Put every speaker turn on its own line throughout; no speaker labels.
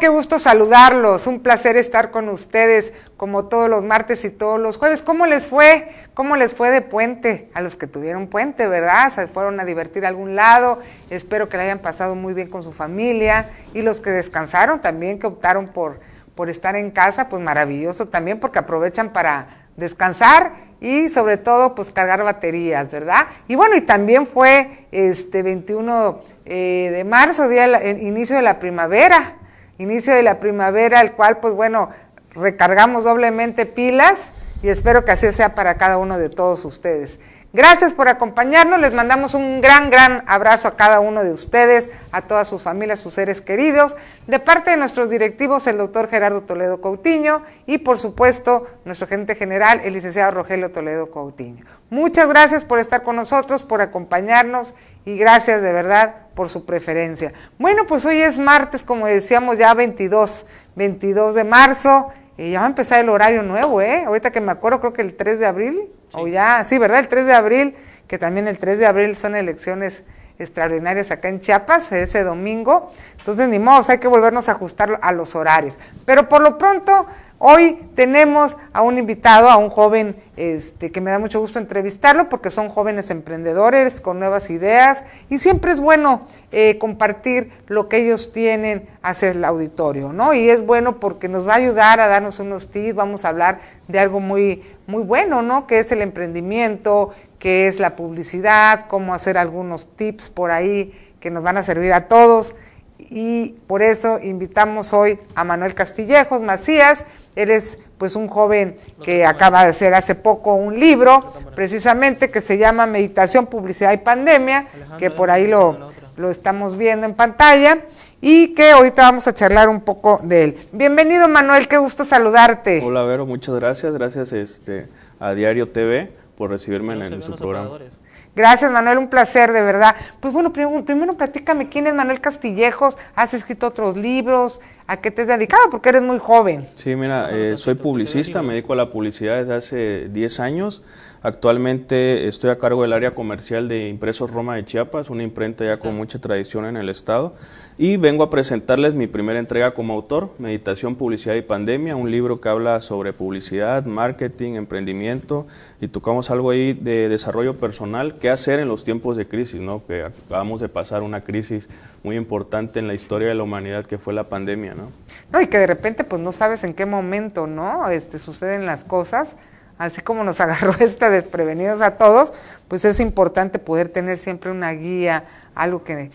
Qué gusto saludarlos. Un placer estar con ustedes como todos los martes y todos los jueves. ¿Cómo les fue? ¿Cómo les fue de puente? A los que tuvieron puente, ¿verdad? Se fueron a divertir a algún lado. Espero que le hayan pasado muy bien con su familia. Y los que descansaron también, que optaron por, por estar en casa, pues maravilloso también porque aprovechan para descansar y sobre todo pues cargar baterías, ¿verdad? Y bueno, y también fue este 21 eh, de marzo, día inicio de la primavera inicio de la primavera, al cual, pues bueno, recargamos doblemente pilas y espero que así sea para cada uno de todos ustedes. Gracias por acompañarnos, les mandamos un gran, gran abrazo a cada uno de ustedes, a todas sus familias, sus seres queridos, de parte de nuestros directivos, el doctor Gerardo Toledo Coutinho y por supuesto nuestro gerente general, el licenciado Rogelio Toledo Coutinho. Muchas gracias por estar con nosotros, por acompañarnos y gracias de verdad por su preferencia. Bueno, pues hoy es martes, como decíamos, ya 22, 22 de marzo, y ya va a empezar el horario nuevo, ¿eh? Ahorita que me acuerdo, creo que el 3 de abril, o ya, sí, ¿verdad? El 3 de abril, que también el 3 de abril son elecciones extraordinarias acá en Chiapas, ese domingo. Entonces, ni modo, hay que volvernos a ajustar a los horarios. Pero por lo pronto, Hoy tenemos a un invitado, a un joven este, que me da mucho gusto entrevistarlo porque son jóvenes emprendedores con nuevas ideas y siempre es bueno eh, compartir lo que ellos tienen hacia el auditorio, ¿no? Y es bueno porque nos va a ayudar a darnos unos tips, vamos a hablar de algo muy, muy bueno, ¿no? Que es el emprendimiento, que es la publicidad, cómo hacer algunos tips por ahí que nos van a servir a todos. Y por eso invitamos hoy a Manuel Castillejos Macías, Eres pues un joven que acaba de hacer hace poco un libro, precisamente que se llama Meditación, Publicidad y Pandemia, que por ahí lo, lo estamos viendo en pantalla y que ahorita vamos a charlar un poco de él.
Bienvenido Manuel, qué gusto saludarte. Hola Vero, muchas gracias, gracias este, a Diario TV por recibirme en su programa.
Gracias, Manuel, un placer, de verdad. Pues bueno, primero, primero platícame quién es Manuel Castillejos, has escrito otros libros, a qué te has dedicado, porque eres muy joven.
Sí, mira, soy publicista, me dedico a la publicidad desde hace 10 años. Actualmente estoy a cargo del área comercial de Impresos Roma de Chiapas, una imprenta ya con ah. mucha tradición en el estado, y vengo a presentarles mi primera entrega como autor, Meditación, Publicidad y Pandemia, un libro que habla sobre publicidad, marketing, emprendimiento, y tocamos algo ahí de desarrollo personal, qué hacer en los tiempos de crisis, ¿no? que acabamos de pasar una crisis muy importante en la historia de la humanidad que fue la pandemia. ¿no?
y que de repente pues no sabes en qué momento, ¿no? Este, suceden las cosas así como nos agarró esta desprevenidos a todos, pues es importante poder tener siempre una guía, algo que,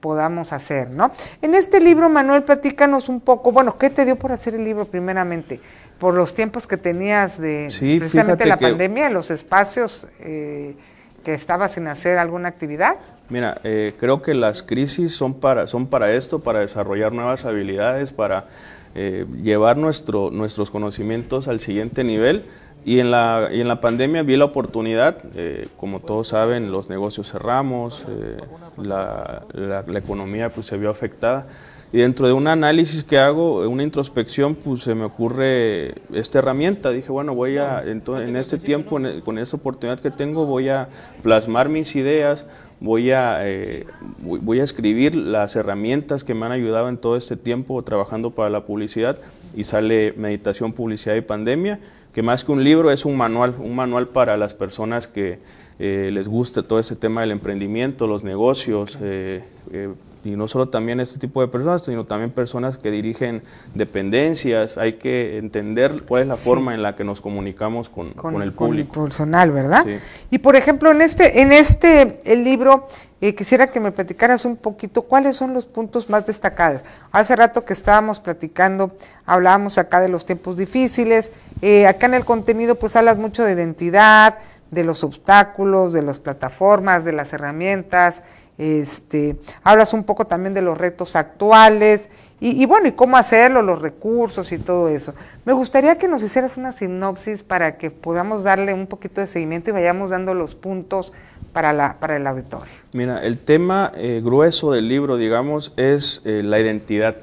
podamos hacer, ¿no? En este libro, Manuel, platícanos un poco, bueno, ¿qué te dio por hacer el libro primeramente? Por los tiempos que tenías de precisamente la pandemia, los espacios eh, que estabas en hacer alguna actividad.
Mira, eh, creo que las crisis son para, son para esto, para desarrollar nuevas habilidades, para eh, llevar nuestro, nuestros conocimientos al siguiente nivel y en la, y en la pandemia vi la oportunidad, eh, como todos saben, los negocios cerramos, eh, la, la, economía pues, se vio afectada. Y dentro de un análisis que hago, una introspección, pues se me ocurre esta herramienta. Dije, bueno, voy a, en, en este tiempo, con esta oportunidad que tengo, voy a plasmar mis ideas, voy a, eh, voy a escribir las herramientas que me han ayudado en todo este tiempo trabajando para la publicidad y sale meditación, publicidad y pandemia que más que un libro es un manual, un manual para las personas que eh, les gusta todo ese tema del emprendimiento, los negocios, eh, eh, y no solo también este tipo de personas, sino también personas que dirigen dependencias. Hay que entender cuál es la forma en la que nos comunicamos con, el público. Con el
personal, ¿verdad? Y por ejemplo, en este, en este el libro, eh, quisiera que me platicaras un poquito cuáles son los puntos más destacados. Hace rato que estábamos platicando, hablábamos acá de los tiempos difíciles. Eh, acá en el contenido, pues hablas mucho de identidad, de los obstáculos, de las plataformas, de las herramientas, este, hablas un poco también de los retos actuales y, bueno, y cómo hacerlo, los recursos y todo eso. Me gustaría que nos hicieras una sinopsis para que podamos darle un poquito de seguimiento y vayamos dando los puntos para, la, para el auditorio.
Mira, el tema eh, grueso del libro, digamos, es eh, la identidad.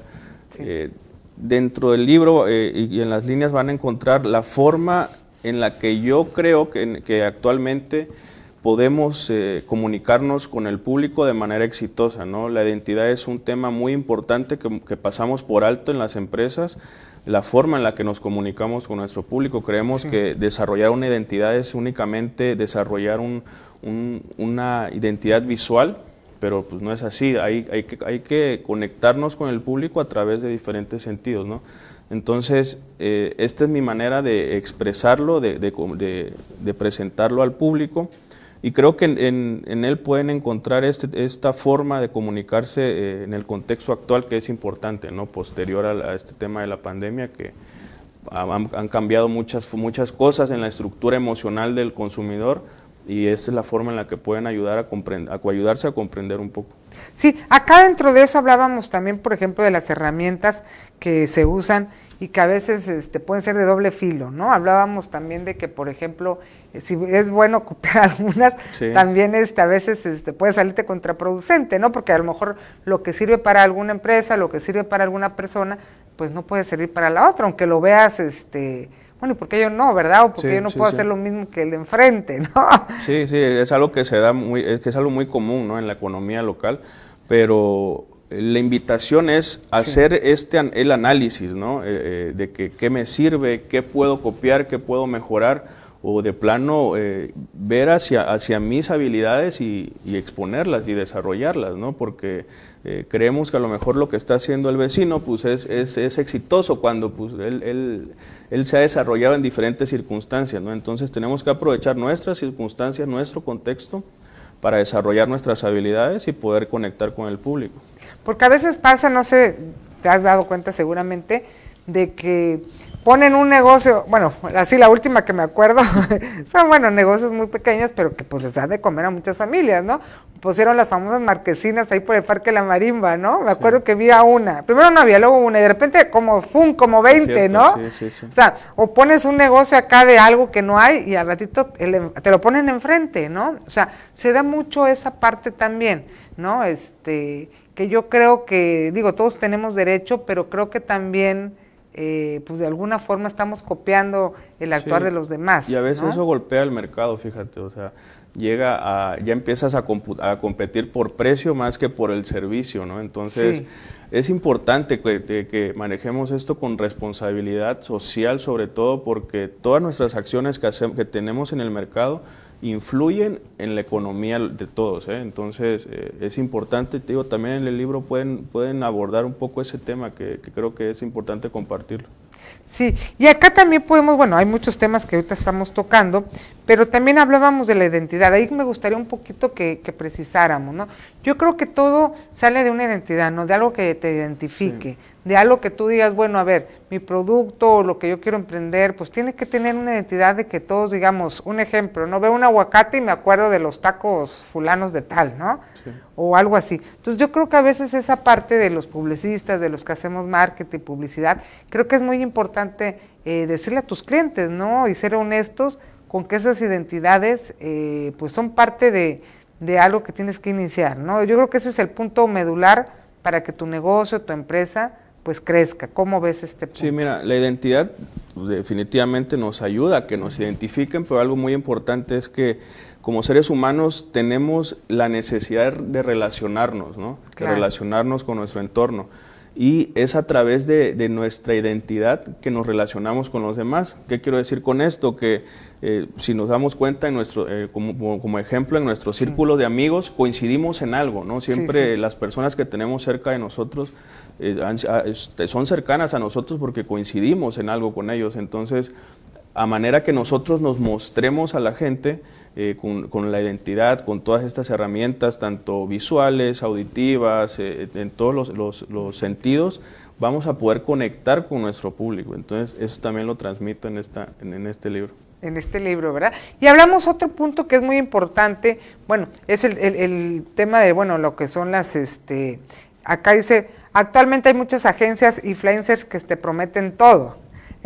Eh, dentro del libro y, en las líneas van a encontrar la forma en la que yo creo que actualmente podemos eh, comunicarnos con el público de manera exitosa. La identidad es un tema muy importante que, pasamos por alto en las empresas, la forma en la que nos comunicamos con nuestro público. Creemos que desarrollar una identidad es únicamente desarrollar una identidad visual, pero pues no es así. Hay, que, hay que conectarnos con el público a través de diferentes sentidos. Entonces, eh, esta es mi manera de expresarlo, de, de presentarlo al público. Y creo que en, en, él pueden encontrar este, esta forma de comunicarse eh, en el contexto actual que es importante, ¿no? posterior a, este tema de la pandemia, que han, cambiado muchas, muchas cosas en la estructura emocional del consumidor y esa es la forma en la que pueden ayudar a, a ayudarse a comprender un poco. Sí, acá dentro de
eso hablábamos también, por ejemplo, de las herramientas que se usan y que a veces este, pueden ser de doble filo, ¿no? Hablábamos también de que, por ejemplo, eh, si es bueno copiar algunas, también este, a veces este, puede salirte contraproducente, ¿no? Porque a lo mejor lo que sirve para alguna empresa, lo que sirve para alguna persona, pues no puede servir para la otra, aunque lo veas, este, bueno, ¿y por qué yo no, verdad? O porque yo no puedo hacer lo mismo que el de enfrente, ¿no?
Sí, sí, es algo que se da muy, que es algo muy común, ¿no? En la economía local pero la invitación es hacer este, el análisis, eh, eh, de que, qué me sirve, qué puedo copiar, qué puedo mejorar, o de plano eh, ver hacia, mis habilidades y, exponerlas y desarrollarlas, Porque creemos que a lo mejor lo que está haciendo el vecino pues, es, exitoso cuando pues, él, se ha desarrollado en diferentes circunstancias, Entonces tenemos que aprovechar nuestras circunstancias, nuestro contexto para desarrollar nuestras habilidades y poder conectar con el público.
Porque a veces pasa, no sé, te has dado cuenta seguramente, de que ponen un negocio, bueno, así la última que me acuerdo, son, bueno, negocios muy pequeños, pero que pues les dan de comer a muchas familias, ¿no? Pusieron las famosas marquesinas ahí por el Parque La Marimba, ¿no? Me acuerdo que vi a una, primero no había, luego una, y de repente como fun, como 20, ¿no? o
sea,
o pones un negocio acá de algo que no hay y al ratito te lo ponen enfrente, ¿no? O sea, se da mucho esa parte también, ¿no? Este, que yo creo que, digo, todos tenemos derecho, pero creo que también eh, pues de alguna forma estamos copiando el actuar de los demás. Y a veces eso
golpea el mercado, fíjate, o sea, llega a, ya empiezas a, competir por precio más que por el servicio, ¿no? Entonces, es importante que, manejemos esto con responsabilidad social, sobre todo porque todas nuestras acciones que tenemos en el mercado, influyen en la economía de todos. ¿eh? Entonces, eh, es importante, te digo, también en el libro pueden, pueden abordar un poco ese tema que, que, creo que es importante compartirlo.
Sí, y acá también podemos, bueno, hay muchos temas que ahorita estamos tocando, pero también hablábamos de la identidad, ahí me gustaría un poquito que, precisáramos, ¿no? Yo creo que todo sale de una identidad, ¿no? De algo que te identifique, de algo que tú digas, bueno, a ver, mi producto o lo que yo quiero emprender, pues tiene que tener una identidad de que todos digamos, un ejemplo, no veo un aguacate y me acuerdo de los tacos fulanos de tal, ¿no? O algo así. Entonces yo creo que a veces esa parte de los publicistas, de los que hacemos marketing, publicidad, creo que es muy importante eh, decirle a tus clientes, ¿no? Y ser honestos con que esas identidades eh, pues son parte de, algo que tienes que iniciar, ¿no? Yo creo que ese es el punto medular para que tu negocio, tu empresa, pues crezca. ¿Cómo ves este punto?
Sí, mira, la identidad definitivamente nos ayuda a que nos identifiquen, pero algo muy importante es que como seres humanos tenemos la necesidad de relacionarnos, ¿no? De relacionarnos con nuestro entorno y es a través de, nuestra identidad que nos relacionamos con los demás. ¿Qué quiero decir con esto? Que eh, si nos damos cuenta, en nuestro, eh, como, ejemplo, en nuestro círculo de amigos coincidimos en algo, ¿no? Siempre las personas que tenemos cerca de nosotros eh, ah, este, son cercanas a nosotros porque coincidimos en algo con ellos. Entonces, a manera que nosotros nos mostremos a la gente eh, con, la identidad, con todas estas herramientas, tanto visuales, auditivas, eh, en todos los, sentidos, vamos a poder conectar con nuestro público. Entonces, eso también lo transmito en, esta, en, este libro
en este libro, ¿verdad? Y hablamos otro punto que es muy importante, bueno, es el, tema de, bueno, lo que son las, este, acá dice, actualmente hay muchas agencias y influencers que te prometen todo,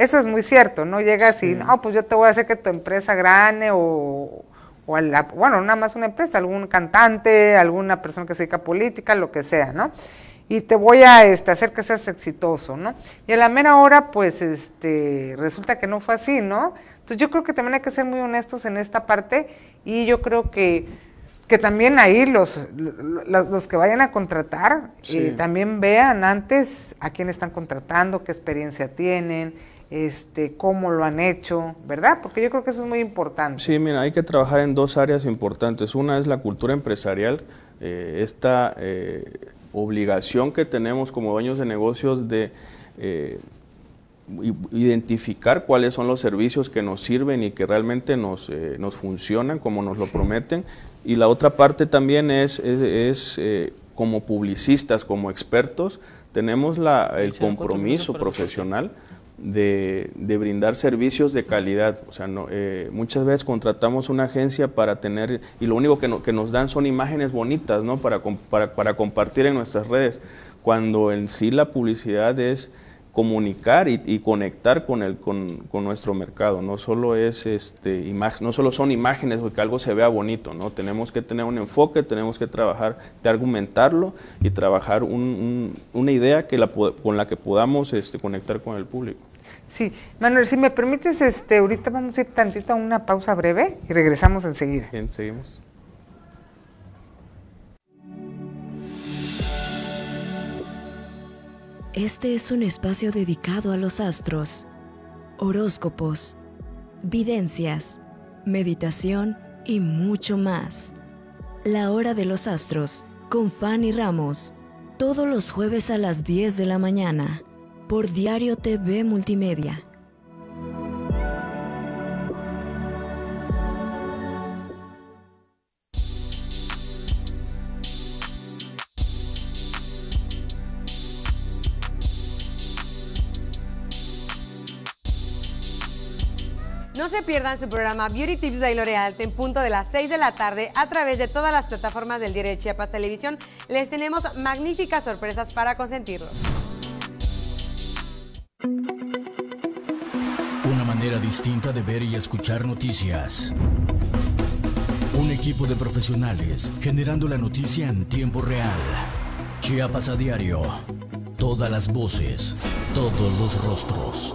eso es muy cierto, no Llega así, no, pues yo te voy a hacer que tu empresa grande o, bueno, nada más una empresa, algún cantante, alguna persona que se dedica política, lo que sea, ¿no? Y te voy a este, hacer que seas exitoso, ¿no? Y a la mera hora, pues, este, resulta que no fue así, ¿no? Entonces yo creo que también hay que ser muy honestos en esta parte y yo creo que, también ahí los, los, que vayan a contratar eh, también vean antes a quién están contratando, qué experiencia tienen, este, cómo lo han hecho, ¿verdad? Porque yo creo que eso es muy importante.
Sí, mira, hay que trabajar en dos áreas importantes. Una es la cultura empresarial, eh, esta eh, obligación que tenemos como dueños de negocios de eh, identificar cuáles son los servicios que nos sirven y que realmente nos, funcionan como nos lo prometen. Y la otra parte también es, como publicistas, como expertos, tenemos el compromiso profesional de, brindar servicios de calidad. O sea, eh, muchas veces contratamos una agencia para tener, y lo único que, nos dan son imágenes bonitas, ¿no? Para, para, para compartir en nuestras redes, cuando en sí la publicidad es comunicar y, conectar con, el, con, con, nuestro mercado. No solo, es este, no solo son imágenes o que algo se vea bonito, ¿no? tenemos que tener un enfoque, tenemos que trabajar, de argumentarlo y trabajar un, una idea que la, con la que podamos este, conectar con el público.
Sí, Manuel, si me permites, este, ahorita vamos a ir tantito a una pausa breve
y regresamos enseguida. Bien, seguimos.
Este es un espacio dedicado a los astros, horóscopos, videncias, meditación y mucho más. La hora de los astros con Fanny Ramos, todos los jueves a las 10 de la mañana, por Diario TV Multimedia. se pierdan su programa Beauty Tips de L'Oreal en punto de las 6 de la tarde a través de todas las plataformas del Diario de Chiapas Televisión. Les tenemos magníficas sorpresas para consentirlos.
Una manera distinta de ver y escuchar noticias. Un equipo de profesionales generando la noticia en tiempo real. Chiapas a diario. Todas las voces, todos los rostros.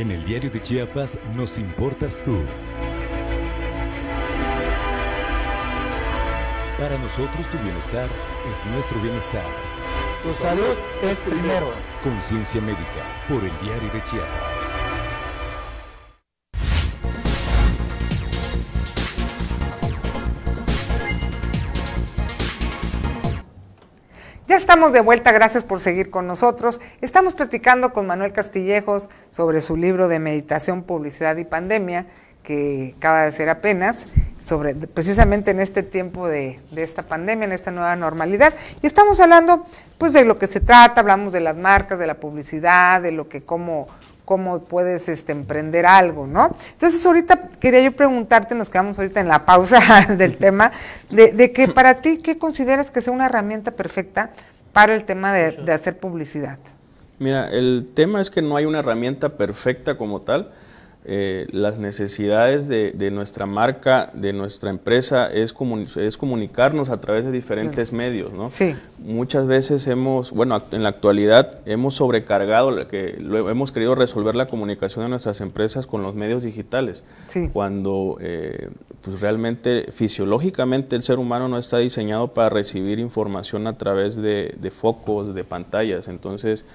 En el diario de Chiapas nos importas tú. Para nosotros tu bienestar es nuestro bienestar. Tu salud es primero.
Conciencia médica por el diario de Chiapas.
de vuelta, gracias por seguir con nosotros. Estamos platicando con Manuel Castillejos sobre su libro de meditación, publicidad y pandemia, que acaba de ser apenas, sobre precisamente en este tiempo de, esta pandemia, en esta nueva normalidad. Y estamos hablando pues de lo que se trata, hablamos de las marcas, de la publicidad, de lo que cómo, cómo puedes este, emprender algo, ¿no? Entonces ahorita quería yo preguntarte, nos quedamos ahorita en la pausa del tema, de, de que para ti, ¿qué consideras que sea una herramienta perfecta para el tema de, hacer publicidad?
Mira, el tema es que no hay una herramienta perfecta como tal eh, las necesidades de, nuestra marca, de nuestra empresa, es, comunicarnos a través de diferentes medios, ¿no? Muchas veces hemos, bueno, en la actualidad hemos sobrecargado, que hemos querido resolver la comunicación de nuestras empresas con los medios digitales, cuando eh, pues realmente fisiológicamente el ser humano no está diseñado para recibir información a través de, focos, de pantallas, entonces...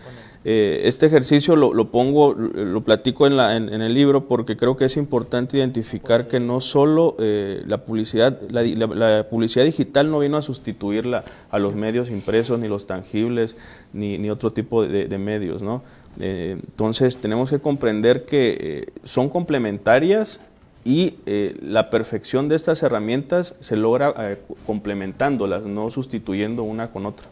Eh, este ejercicio lo, pongo, lo platico en, en, el libro porque creo que es importante identificar que no solo eh, la publicidad, la, publicidad digital no vino a sustituirla a los medios impresos, ni los tangibles, ni, otro tipo de, medios, eh, entonces tenemos que comprender que son complementarias y la perfección de estas herramientas se logra complementándolas, no sustituyendo una con otra.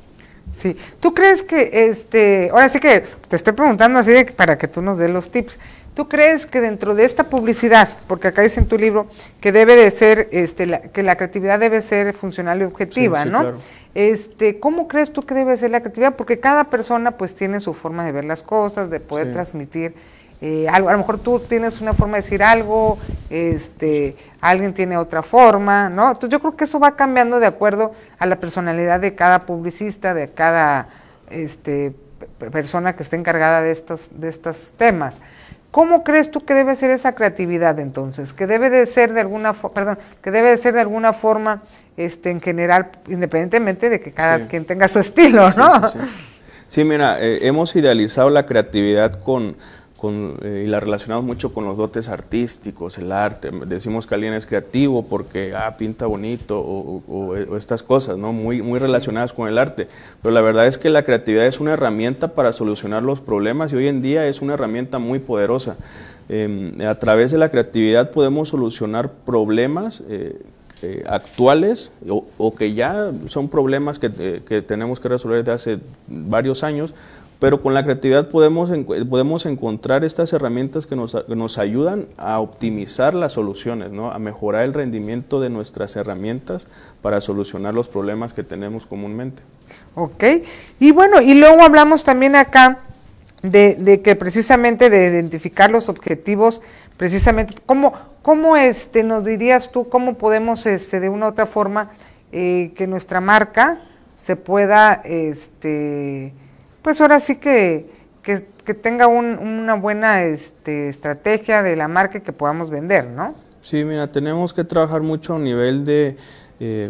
Sí, ¿tú crees que, este, ahora sí que te estoy preguntando así de, para que tú nos des los tips, ¿tú crees que dentro de esta publicidad, porque acá dice en tu libro que debe de ser, este, la, que la creatividad debe ser funcional y objetiva, ¿no? Este, ¿cómo crees tú que debe ser la creatividad? Porque cada persona pues tiene su forma de ver las cosas, de poder transmitir eh, a lo mejor tú tienes una forma de decir algo, este, alguien tiene otra forma, ¿no? Entonces yo creo que eso va cambiando de acuerdo a la personalidad de cada publicista, de cada este, persona que esté encargada de estos, de estos temas. ¿Cómo crees tú que debe ser esa creatividad entonces? Que debe de ser de alguna forma, perdón, que debe de ser de alguna forma, este, en general, independientemente de que cada quien tenga su estilo, ¿no?
Sí, mira, eh, hemos idealizado la creatividad con eh, y la relacionamos mucho con los dotes artísticos, el arte. Decimos que alguien es creativo porque ah, pinta bonito o, estas cosas, muy, relacionadas con el arte. Pero la verdad es que la creatividad es una herramienta para solucionar los problemas y hoy en día es una herramienta muy poderosa. Em, a través de la creatividad podemos solucionar problemas. Eh, eh, actuales o, que ya son problemas que, que, tenemos que resolver desde hace varios años, pero con la creatividad podemos, podemos encontrar estas herramientas que nos, ayudan a optimizar las soluciones, ¿no? a mejorar el rendimiento de nuestras herramientas para solucionar los problemas que tenemos comúnmente.
Ok, y bueno, y luego hablamos también acá de, de que precisamente de identificar los objetivos, precisamente, ¿cómo, cómo este, nos dirías tú, cómo podemos este, de una u otra forma eh, que nuestra marca se pueda... Este, pues ahora sí que, tenga una buena este, estrategia de la marca que podamos vender, ¿no?
Sí, mira, tenemos que trabajar mucho a nivel eh,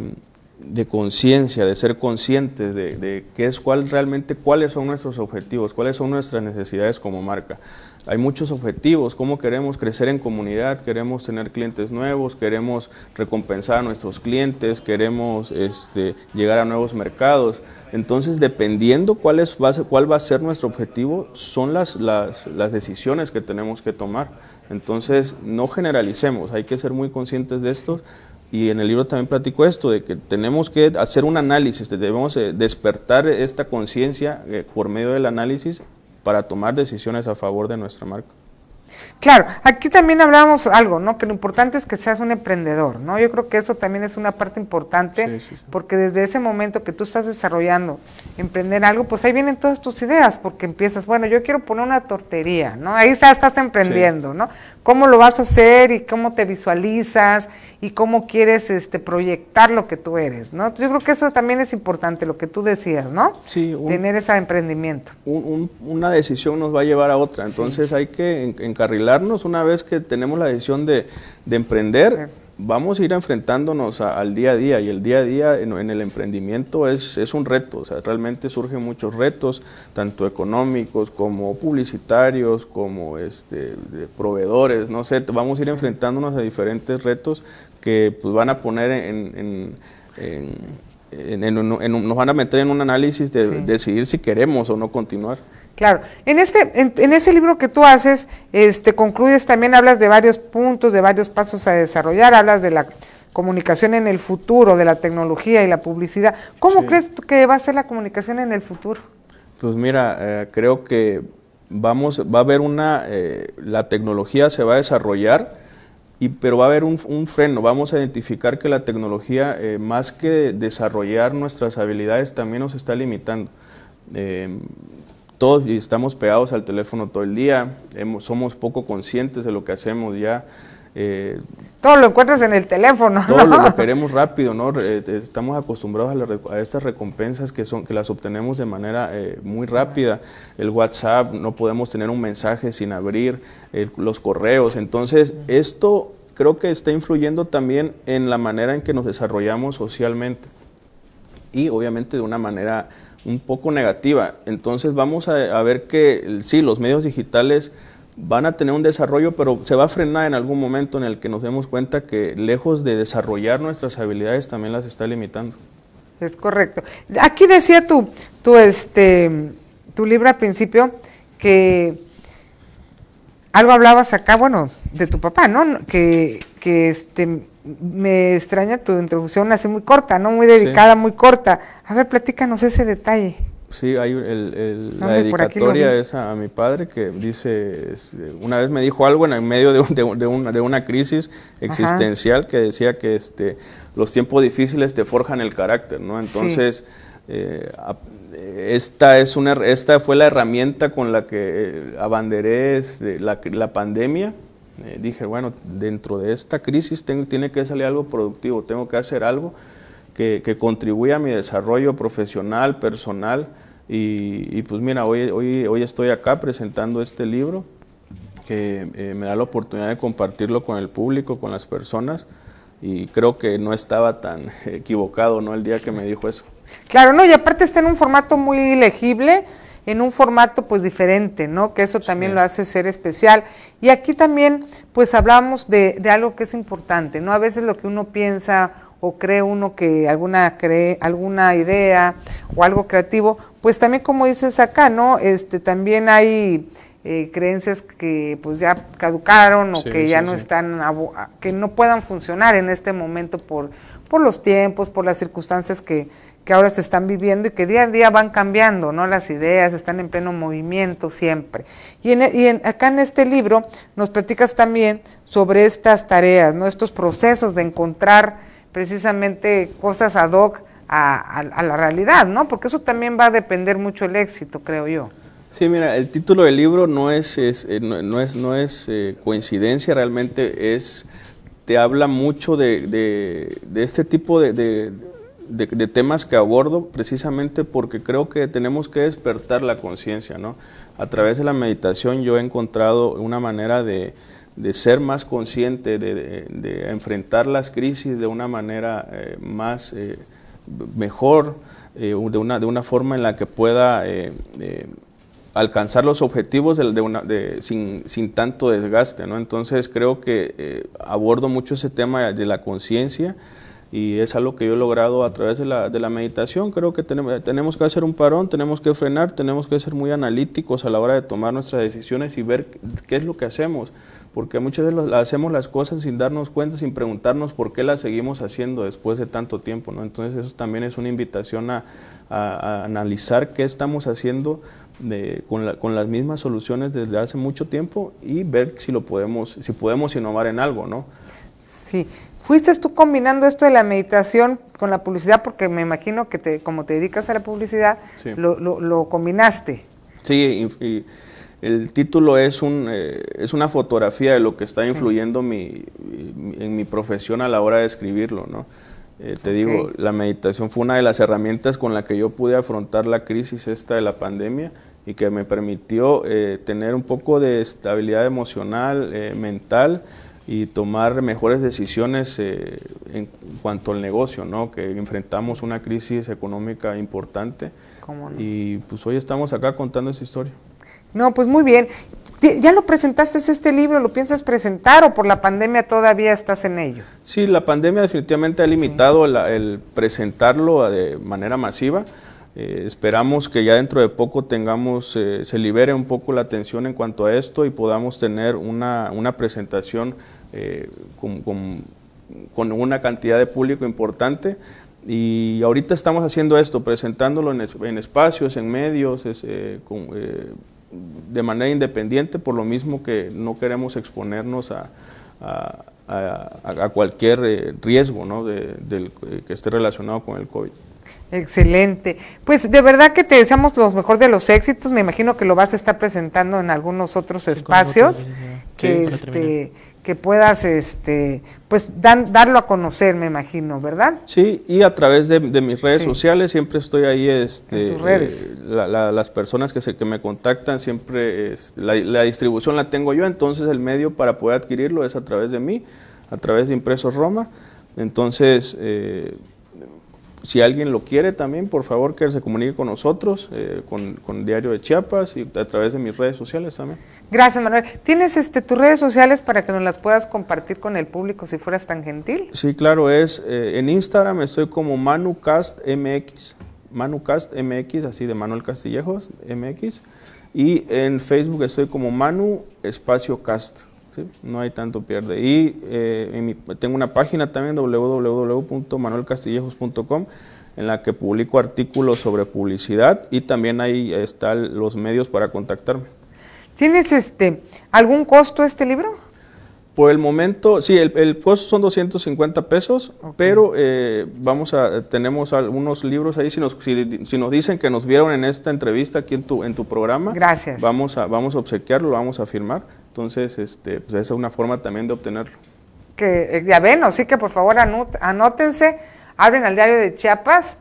de, conciencia, de ser conscientes de, de, qué es cuál realmente, cuáles son nuestros objetivos, cuáles son nuestras necesidades como marca hay muchos objetivos, cómo queremos crecer en comunidad, queremos tener clientes nuevos, queremos recompensar a nuestros clientes, queremos este, llegar a nuevos mercados. Entonces, dependiendo cuál, es, va a ser, cuál va a ser nuestro objetivo, son las, las, las decisiones que tenemos que tomar. Entonces, no generalicemos, hay que ser muy conscientes de esto, y en el libro también platico esto, de que tenemos que hacer un análisis, debemos eh, despertar esta conciencia eh, por medio del análisis para tomar decisiones a favor de nuestra marca.
Claro, aquí también hablábamos algo, ¿no? Que lo importante es que seas un emprendedor, ¿no? Yo creo que eso también es una parte importante, porque desde ese momento que tú estás desarrollando, emprender algo, pues ahí vienen todas tus ideas, porque empiezas, bueno, yo quiero poner una tortería, ¿no? Ahí ya estás emprendiendo, ¿no? cómo lo vas a hacer y cómo te visualizas y cómo quieres este, proyectar lo que tú eres, ¿no? Yo creo que eso también es importante, lo que tú decías, ¿no? Sí. Tener ese emprendimiento.
una decisión nos va a llevar a otra, entonces hay que encarrilarnos una vez que tenemos la decisión de, emprender vamos a ir enfrentándonos al día a día y el día a día en, el emprendimiento es, es, un reto, sea, realmente surgen muchos retos, tanto económicos como publicitarios, como este, proveedores, no sé, vamos a ir enfrentándonos a diferentes retos que pues, van a poner nos van a meter en un análisis de decidir si queremos o no continuar. Claro,
en este, en, ese libro que tú haces, este, concluyes también hablas de varios puntos, de varios pasos a desarrollar, hablas de la comunicación en el futuro, de la tecnología y la publicidad. ¿Cómo crees que va a ser la comunicación en el futuro?
Pues mira, eh, creo que vamos, va a haber una, eh, la tecnología se va a desarrollar, y, pero va a haber un, freno. Vamos a identificar que la tecnología, eh, más que desarrollar nuestras habilidades, también nos está limitando todos estamos pegados al teléfono todo el día, somos poco conscientes de lo que hacemos ya. Eh,
todo lo encuentras en el teléfono. Todo lo,
queremos rápido, ¿no? Eh, estamos acostumbrados a, estas recompensas que, son, que las obtenemos de manera eh, muy rápida. El WhatsApp, no podemos tener un mensaje sin abrir, los correos. Entonces, esto creo que está influyendo también en la manera en que nos desarrollamos socialmente y obviamente de una manera un poco negativa. Entonces vamos a, ver que sí, los medios digitales van a tener un desarrollo, pero se va a frenar en algún momento en el que nos demos cuenta que lejos de desarrollar nuestras habilidades también las está limitando.
Es correcto. Aquí decía tu, tu, este, tu libro al principio que algo hablabas acá, bueno, de tu papá, ¿no? Que, que este, me extraña tu introducción hace muy corta, ¿no? Muy dedicada, muy corta. A ver, platícanos ese detalle.
Sí, hay el, el, la dedicatoria es a, mi padre que dice, una vez me dijo algo en medio de, una, crisis existencial que decía que este, los tiempos difíciles te forjan el carácter, ¿no? Entonces, eh, eh, esta, es una, esta fue la herramienta con la que eh, abanderé este, la pandemia eh, dije, bueno, dentro de esta crisis tengo, tiene que salir algo productivo, tengo que hacer algo que, que contribuya a mi desarrollo profesional, personal. Y, pues mira, hoy, estoy acá presentando este libro que eh, me da la oportunidad de compartirlo con el público, con las personas. Y creo que no estaba tan equivocado, ¿no? El día que me dijo eso.
Claro, no, y aparte está en un
formato muy legible en un formato pues
diferente, ¿no? Que eso también lo hace ser especial. Y aquí también pues hablamos de, de, algo que es importante, ¿no? A veces lo que uno piensa o cree uno que alguna, cree, alguna idea o algo creativo, pues también como dices acá, ¿no? Este, también hay eh, creencias que pues ya caducaron o que ya no están, que no puedan funcionar en este momento por, por los tiempos, por las circunstancias que, que ahora se están viviendo y que día a día van cambiando, ¿no? Las ideas están en pleno movimiento siempre. Y, e, acá en este libro nos platicas también sobre estas tareas, ¿no? Estos procesos de encontrar precisamente cosas ad hoc a, la realidad, ¿no? Porque eso también va a depender mucho el éxito, creo yo.
Sí, mira, el título del libro no es, eh, no, es, no es eh, coincidencia, realmente es, te habla mucho de, este tipo de de, temas que abordo precisamente porque creo que tenemos que despertar la conciencia, ¿no? A través de la meditación yo he encontrado una manera de, ser más consciente, de, enfrentar las crisis de una manera eh, más eh, mejor, eh, de, una, forma en la que pueda alcanzar los objetivos de, sin, tanto desgaste. ¿no? Entonces creo que abordo mucho ese tema de la conciencia y es algo que yo he logrado a través de la, de la meditación. Creo que tenemos, que hacer un parón, tenemos que frenar, tenemos que ser muy analíticos a la hora de tomar nuestras decisiones y ver qué es lo que hacemos, porque muchas veces hacemos las cosas sin darnos cuenta, sin preguntarnos por qué las seguimos haciendo después de tanto tiempo. ¿no? Entonces eso también es una invitación a, a, analizar qué estamos haciendo con, con, las mismas soluciones desde hace mucho tiempo y ver si lo podemos, si podemos innovar en algo, ¿no?
Sí, ¿Fuiste tú combinando esto de la meditación con la publicidad? Porque me imagino que te, como te dedicas a la publicidad, lo, combinaste.
Sí, el título es, un, eh, es una fotografía de lo que está influyendo mi, en mi profesión a la hora de escribirlo, ¿no? Eh, te digo, la meditación fue una de las herramientas con la que yo pude afrontar la crisis esta de la pandemia y que me permitió eh, tener un poco de estabilidad emocional, mental, y tomar mejores decisiones eh, en cuanto al negocio, ¿no? que enfrentamos una crisis económica importante y pues hoy estamos acá contando esa historia.
No, pues muy bien. ¿Ya lo presentaste este libro? ¿Lo piensas presentar o por la pandemia todavía estás en ello?
Sí, la pandemia definitivamente ha limitado el presentarlo eh, de manera masiva. Eh, esperamos que ya dentro de poco tengamos, eh, se libere un poco la atención en cuanto a esto y podamos tener una, presentación eh, con, una cantidad de público importante. Y ahorita estamos haciendo esto, presentándolo en, espacios, en medios, de manera independiente, por lo mismo que no queremos exponernos a, cualquier riesgo del, que esté relacionado con el COVID.
Excelente. Pues de verdad que te deseamos los mejor de los éxitos. Me imagino que lo vas a estar presentando en algunos otros espacios
que, este,
que puedas este, pues dan, darlo a conocer, me imagino, ¿verdad?
Sí, y a través de, mis redes sociales siempre estoy ahí. Este, redes? Eh, las personas que, se, que me contactan siempre, la, distribución la tengo yo, entonces el medio para poder adquirirlo es a través de mí, a través de Impresos Roma. Entonces, eh, si alguien lo quiere también, por favor que se comunique con nosotros, eh, con, Diario de Chiapas y a través de mis redes sociales también.
Gracias, Manuel. ¿Tienes este, tus redes sociales para que nos las puedas compartir con el público si fueras tan gentil?
Sí, claro, es eh, en Instagram estoy como ManuCastMX, ManuCastMX, así de Manuel Castillejos, MX, y en Facebook estoy como Manu Espacio no hay tanto pierde. Y eh, tengo una página también, www.manuelcastillejos.com, en la que publico artículos sobre publicidad y también ahí están los medios para contactarme.
¿Tienes este algún costo este libro?
Por el momento, sí, el, costo son 250 pesos, pero eh, vamos a, tenemos algunos libros ahí, si nos, si, nos dicen que nos vieron en esta entrevista aquí en tu, en tu programa, Gracias. Vamos, a, vamos a obsequiarlo, lo vamos a firmar. Entonces, este, pues esa es una forma también de obtenerlo.
Que eh, ya ven, así que por favor anótense, abren al diario de Chiapas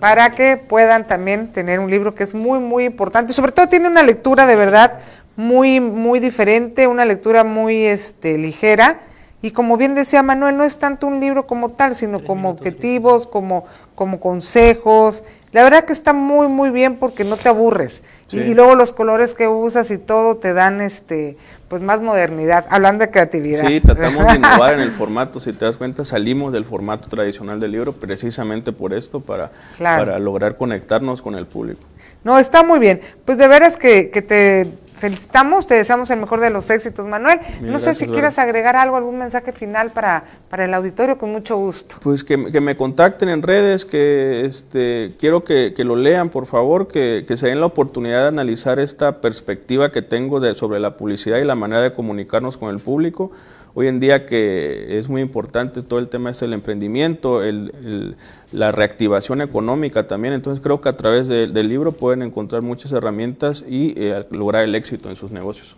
para que puedan también tener un libro que es muy, muy importante. Sobre todo tiene una lectura de verdad muy, muy diferente, una lectura muy este, ligera. Y como bien decía Manuel, no es tanto un libro como tal, sino como objetivos, como, como consejos. La verdad que está muy, muy bien porque no te aburres. Y, y, luego los colores que usas y todo te dan este pues más modernidad, hablando de creatividad. Sí, tratamos de innovar en el
formato, si te das cuenta, salimos del formato tradicional del libro precisamente por esto, para, para lograr conectarnos con el público.
No, está muy bien. Pues de veras que te felicitamos, te deseamos el mejor de los éxitos, Manuel. no sé si quieras agregar algo, algún mensaje final para, el auditorio, con mucho gusto.
Pues que, me contacten en redes, que este, quiero que, lo lean, por favor, que, que, se den la oportunidad de analizar esta perspectiva que tengo de, sobre la publicidad y la manera de comunicarnos con el público hoy en día que es muy importante todo el tema es el emprendimiento, la reactivación económica también. Entonces creo que a través del libro pueden encontrar muchas herramientas y eh, lograr el éxito en sus negocios.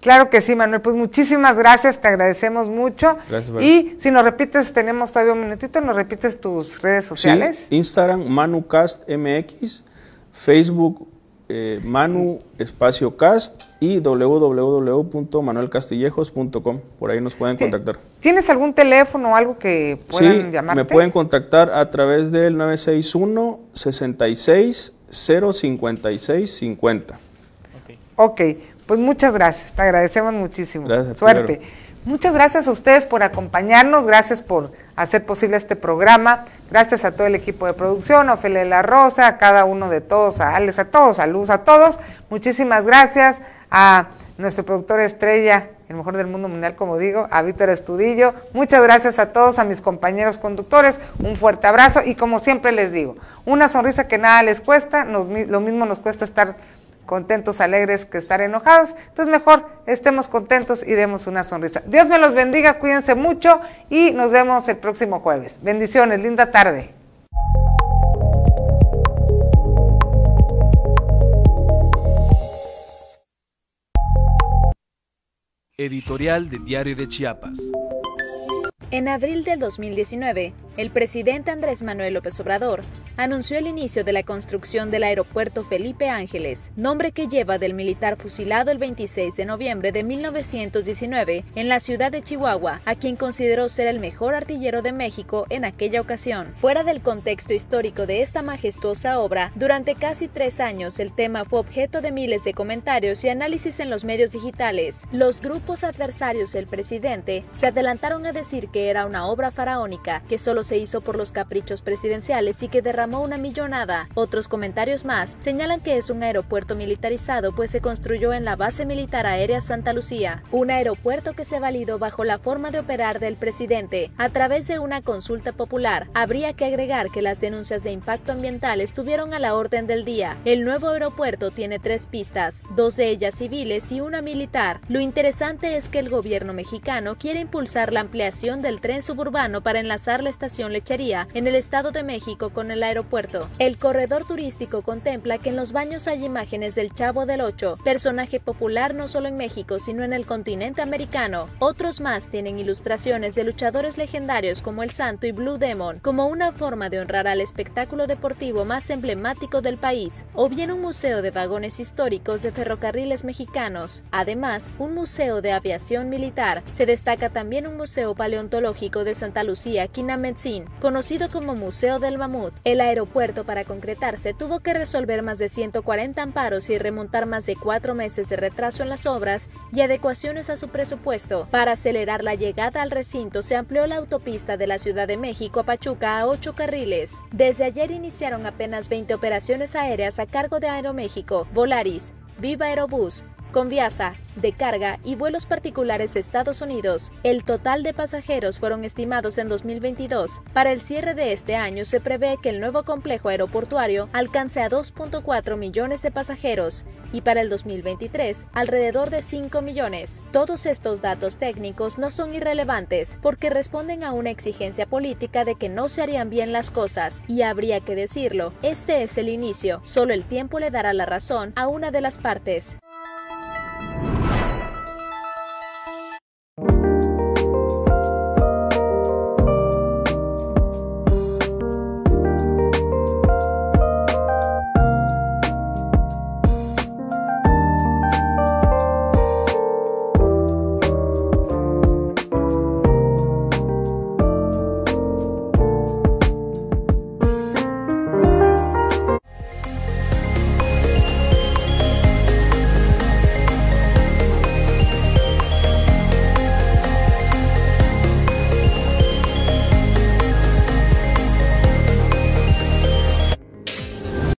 Claro que sí, Manuel. Pues muchísimas gracias, te agradecemos mucho. Gracias, Manuel. Y si nos repites, tenemos todavía un minutito, nos repites tus redes sociales.
Sí, Instagram, ManuCastMX, Facebook, eh, Manu Espacio Cast y www.manuelcastillejos.com. Por ahí nos pueden contactar.
¿Tienes algún teléfono o algo que puedan sí, me pueden
contactar a través del 961 66 056 50. Ok,
okay pues muchas gracias. Te agradecemos muchísimo. Gracias. Suerte. Muchas gracias a ustedes por acompañarnos, gracias por hacer posible este programa, gracias a todo el equipo de producción, a Ofelia la Rosa, a cada uno de todos, a Alex, a todos, a Luz, a todos. Muchísimas gracias a nuestro productor estrella, el mejor del mundo mundial, como digo, a Víctor Estudillo. Muchas gracias a todos, a mis compañeros conductores, un fuerte abrazo y como siempre les digo, una sonrisa que nada les cuesta, lo mismo nos cuesta estar contentos, alegres que estar enojados. Entonces mejor estemos contentos y demos una sonrisa. Dios me los bendiga, cuídense mucho y nos vemos el próximo jueves. Bendiciones, linda tarde.
Editorial de Diario de Chiapas.
En abril del 2019, el presidente Andrés Manuel López Obrador anunció el inicio de la construcción del aeropuerto Felipe Ángeles, nombre que lleva del militar fusilado el 26 de noviembre de 1919 en la ciudad de Chihuahua, a quien consideró ser el mejor artillero de México en aquella ocasión. Fuera del contexto histórico de esta majestuosa obra, durante casi tres años el tema fue objeto de miles de comentarios y análisis en los medios digitales. Los grupos adversarios del presidente se adelantaron a decir que era una obra faraónica que solo se hizo por los caprichos presidenciales y que derramó una millonada. Otros comentarios más señalan que es un aeropuerto militarizado pues se construyó en la base militar aérea Santa Lucía, un aeropuerto que se validó bajo la forma de operar del presidente a través de una consulta popular. Habría que agregar que las denuncias de impacto ambiental estuvieron a la orden del día. El nuevo aeropuerto tiene tres pistas, dos de ellas civiles y una militar. Lo interesante es que el gobierno mexicano quiere impulsar la ampliación del tren suburbano para enlazar la estación Lechería en el Estado de México con el aeropuerto. El corredor turístico contempla que en los baños hay imágenes del Chavo del Ocho, personaje popular no solo en México, sino en el continente americano. Otros más tienen ilustraciones de luchadores legendarios como El Santo y Blue Demon, como una forma de honrar al espectáculo deportivo más emblemático del país, o bien un museo de vagones históricos de ferrocarriles mexicanos. Además, un museo de aviación militar. Se destaca también un museo paleontológico de Santa Lucía, Quinametz conocido como Museo del Mamut. El aeropuerto, para concretarse, tuvo que resolver más de 140 amparos y remontar más de cuatro meses de retraso en las obras y adecuaciones a su presupuesto. Para acelerar la llegada al recinto, se amplió la autopista de la Ciudad de México a Pachuca a ocho carriles. Desde ayer iniciaron apenas 20 operaciones aéreas a cargo de Aeroméxico, Volaris, Viva Aerobús, con Viasa, de carga y vuelos particulares Estados Unidos, el total de pasajeros fueron estimados en 2022. Para el cierre de este año se prevé que el nuevo complejo aeroportuario alcance a 2.4 millones de pasajeros y para el 2023 alrededor de 5 millones. Todos estos datos técnicos no son irrelevantes porque responden a una exigencia política de que no se harían bien las cosas y habría que decirlo, este es el inicio, solo el tiempo le dará la razón a una de las partes.